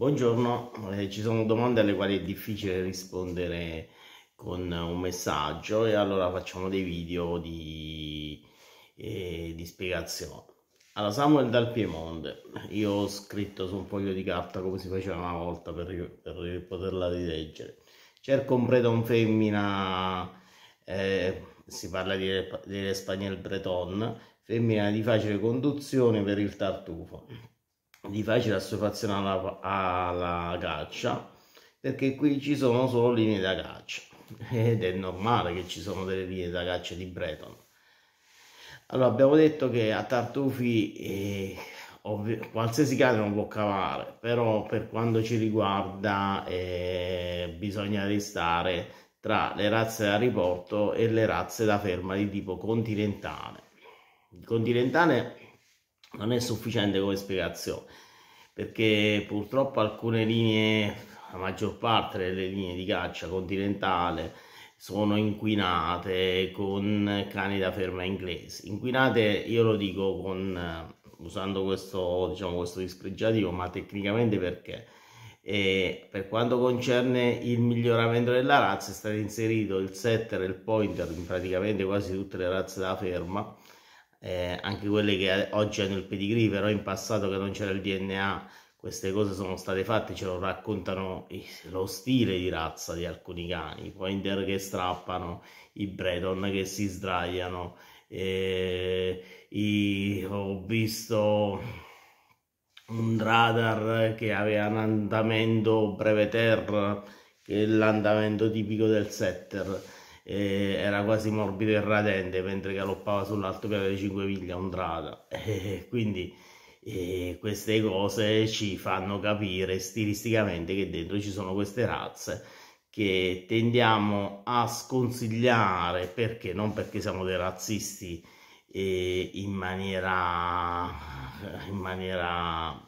Buongiorno, eh, ci sono domande alle quali è difficile rispondere con un messaggio e allora facciamo dei video di, eh, di, spiegazione. Allora, Samuel dal Piemonte, io ho scritto su un foglio di carta come si faceva una volta per, per poterla rileggere. Cerco un breton femmina, eh, si parla di, di spagnol breton, femmina di facile conduzione per il tartufo di facile associazione alla, alla caccia perché qui ci sono solo linee da caccia ed è normale che ci sono delle linee da caccia di Breton allora abbiamo detto che a Tartufi eh, qualsiasi cane non può cavare però per quanto ci riguarda eh, bisogna restare tra le razze da riporto e le razze da ferma di tipo continentale il continentale non è sufficiente come spiegazione perché purtroppo alcune linee, la maggior parte delle linee di caccia continentale sono inquinate con cani da ferma inglesi. Inquinate, io lo dico con, eh, usando questo, diciamo, questo dispregiativo, ma tecnicamente perché? E per quanto concerne il miglioramento della razza è stato inserito il setter e il pointer in praticamente quasi tutte le razze da ferma eh, anche quelle che oggi hanno il pedigree, però in passato che non c'era il DNA, queste cose sono state fatte, ce lo raccontano lo stile di razza di alcuni cani, i pointer che strappano, i breton che si sdraiano, eh, i, ho visto un radar che aveva un andamento breve terra, che è l'andamento tipico del setter era quasi morbido e radente mentre galoppava sull'alto sull'altopiano di Cinqueviglia Ondrada e quindi e queste cose ci fanno capire stilisticamente che dentro ci sono queste razze che tendiamo a sconsigliare perché non perché siamo dei razzisti eh, in maniera in maniera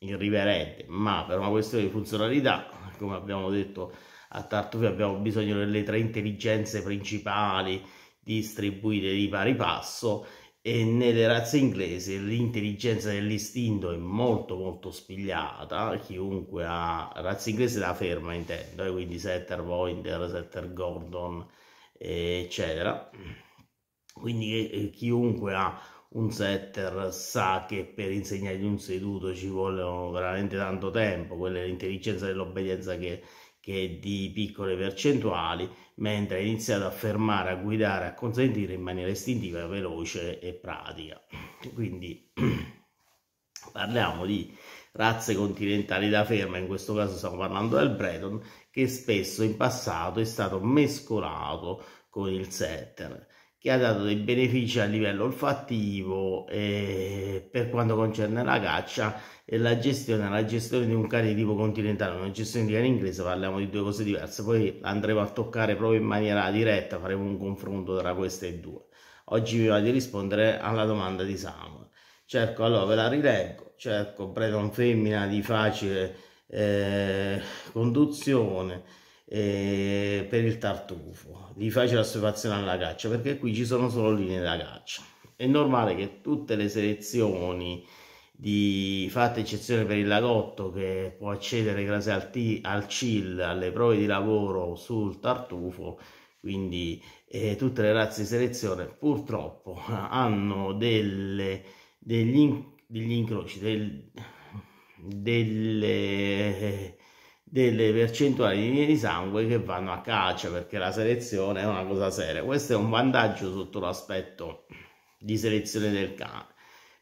irriverente ma per una questione di funzionalità come abbiamo detto a Tartufi abbiamo bisogno delle tre intelligenze principali distribuite di pari passo e nelle razze inglesi l'intelligenza dell'istinto è molto molto spigliata chiunque ha razze inglese la ferma intendo eh, quindi setter pointer setter gordon eccetera quindi eh, chiunque ha un setter sa che per insegnargli un seduto ci vuole veramente tanto tempo quella è l'intelligenza dell'obbedienza che che di piccole percentuali, mentre ha iniziato a fermare, a guidare, a consentire in maniera istintiva, veloce e pratica. Quindi parliamo di razze continentali da ferma, in questo caso stiamo parlando del Breton, che spesso in passato è stato mescolato con il setter che ha dato dei benefici a livello olfattivo eh, per quanto concerne la caccia e la gestione, la gestione di un cane di tipo continentale, una gestione di cane inglese, parliamo di due cose diverse, poi andremo a toccare proprio in maniera diretta, faremo un confronto tra queste due. Oggi vi va di rispondere alla domanda di Samuel. Cerco, allora ve la rileggo, cerco Breton femmina di facile eh, conduzione, eh, per il tartufo di facile osservazione alla caccia perché qui ci sono solo linee da caccia è normale che tutte le selezioni di fatta eccezione per il lagotto che può accedere grazie al, T, al CIL alle prove di lavoro sul tartufo quindi eh, tutte le razze di selezione purtroppo hanno delle, degli, degli incroci del, delle eh, delle percentuali di sangue che vanno a caccia perché la selezione è una cosa seria questo è un vantaggio sotto l'aspetto di selezione del cane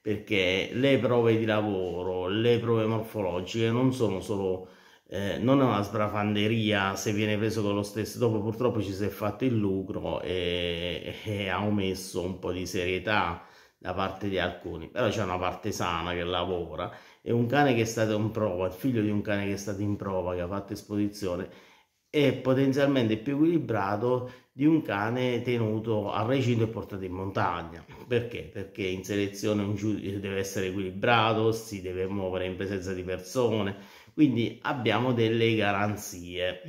perché le prove di lavoro le prove morfologiche non sono solo eh, non è una sbrafanderia se viene preso con lo stesso dopo purtroppo ci si è fatto il lucro e, e ha omesso un po' di serietà da parte di alcuni però c'è una parte sana che lavora è un cane che è stato in prova, il figlio di un cane che è stato in prova, che ha fatto esposizione, è potenzialmente più equilibrato di un cane tenuto a recinto e portato in montagna. Perché? Perché in selezione un giudice deve essere equilibrato, si deve muovere in presenza di persone, quindi abbiamo delle garanzie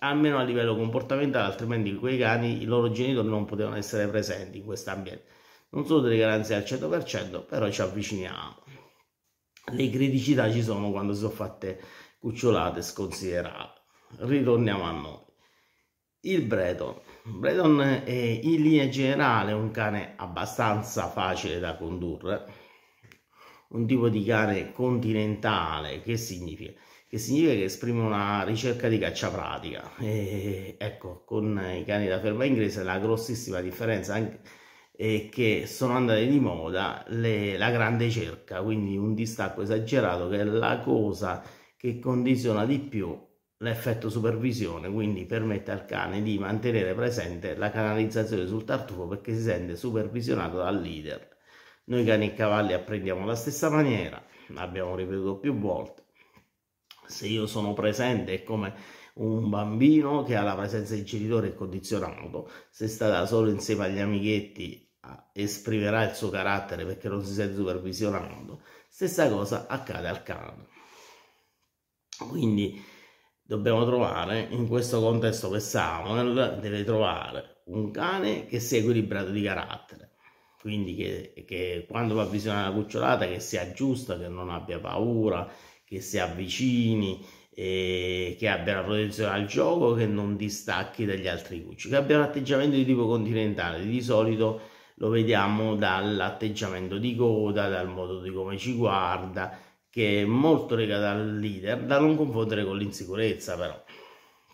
almeno a livello comportamentale, altrimenti quei cani, i loro genitori non potevano essere presenti in questo ambiente. Non sono delle garanzie al 100%, però ci avviciniamo le criticità ci sono quando sono fatte cucciolate sconsiderate. Ritorniamo a noi. Il Breton. Breton è in linea generale un cane abbastanza facile da condurre, un tipo di cane continentale, che significa? Che significa che esprime una ricerca di caccia pratica. E, ecco, con i cani da ferma inglese la grossissima differenza anche e che sono andate di moda le, la grande cerca, quindi un distacco esagerato che è la cosa che condiziona di più l'effetto supervisione, quindi permette al cane di mantenere presente la canalizzazione sul tartufo perché si sente supervisionato dal leader. Noi cani e cavalli apprendiamo la stessa maniera, l'abbiamo ripetuto più volte. Se io sono presente è come un bambino che ha la presenza di genitore e condiziona Se sta da solo insieme agli amichetti esprimerà il suo carattere perché non si sente supervisionando Stessa cosa accade al cane. Quindi dobbiamo trovare, in questo contesto che Samuel deve trovare un cane che sia equilibrato di carattere, quindi che, che quando va a visionare la cucciolata che sia giusta, che non abbia paura, che si avvicini, eh, che abbia la protezione al gioco, che non distacchi dagli altri cucci, che abbia un atteggiamento di tipo continentale, di solito lo vediamo dall'atteggiamento di coda, dal modo di come ci guarda, che è molto legato al leader, da non confondere con l'insicurezza però.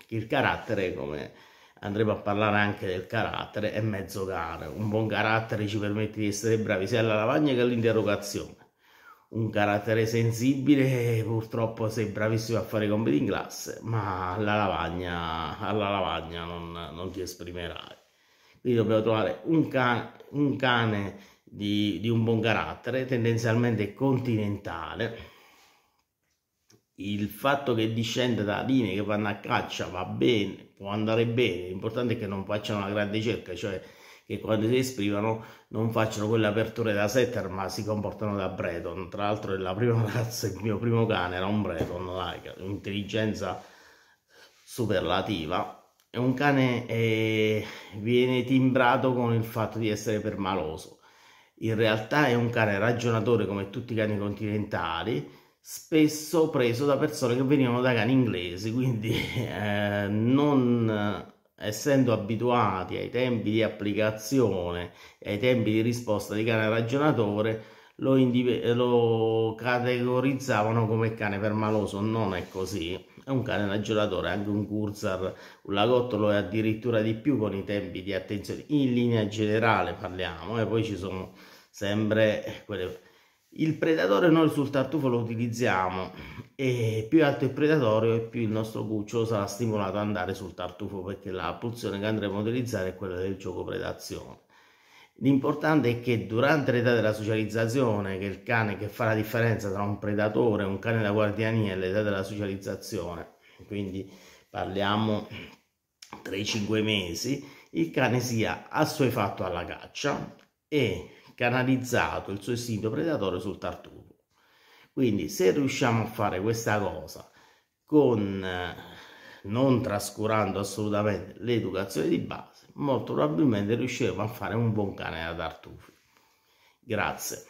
Il carattere, come andremo a parlare anche del carattere, è mezzo caro. Un buon carattere ci permette di essere bravi sia alla lavagna che all'interrogazione. Un carattere sensibile, purtroppo sei bravissimo a fare i compiti in classe, ma alla lavagna, alla lavagna non, non ti esprimerai. Quindi dobbiamo trovare un cane, un cane di, di un buon carattere, tendenzialmente continentale. Il fatto che discenda da linee che vanno a caccia va bene, può andare bene, l'importante è che non facciano una grande cerca, cioè che quando si esprimono non facciano quelle aperture da setter ma si comportano da Breton. Tra l'altro la prima razza, il mio primo cane era un Breton, like, intelligenza superlativa è un cane eh, viene timbrato con il fatto di essere permaloso. In realtà è un cane ragionatore come tutti i cani continentali, spesso preso da persone che venivano da cani inglesi, quindi eh, non essendo abituati ai tempi di applicazione e ai tempi di risposta di cane ragionatore, lo, lo categorizzavano come cane permaloso, non è così. È un cane raggiolatore, anche un cursar, un lagottolo e addirittura di più con i tempi di attenzione, in linea generale parliamo, e eh, poi ci sono sempre quelle... Il predatore noi sul tartufo lo utilizziamo e più alto il predatorio e più il nostro cucciolo sarà stimolato ad andare sul tartufo perché la pulsione che andremo a utilizzare è quella del gioco predazione. L'importante è che durante l'età della socializzazione, che è il cane che fa la differenza tra un predatore, un cane da guardiania e l'età della socializzazione, quindi parliamo tra i 5 mesi, il cane sia assuefatto alla caccia e canalizzato il suo istinto predatore sul tartufo. Quindi se riusciamo a fare questa cosa con eh, non trascurando assolutamente l'educazione di base, molto probabilmente riusciremo a fare un buon cane da tartufi. Grazie.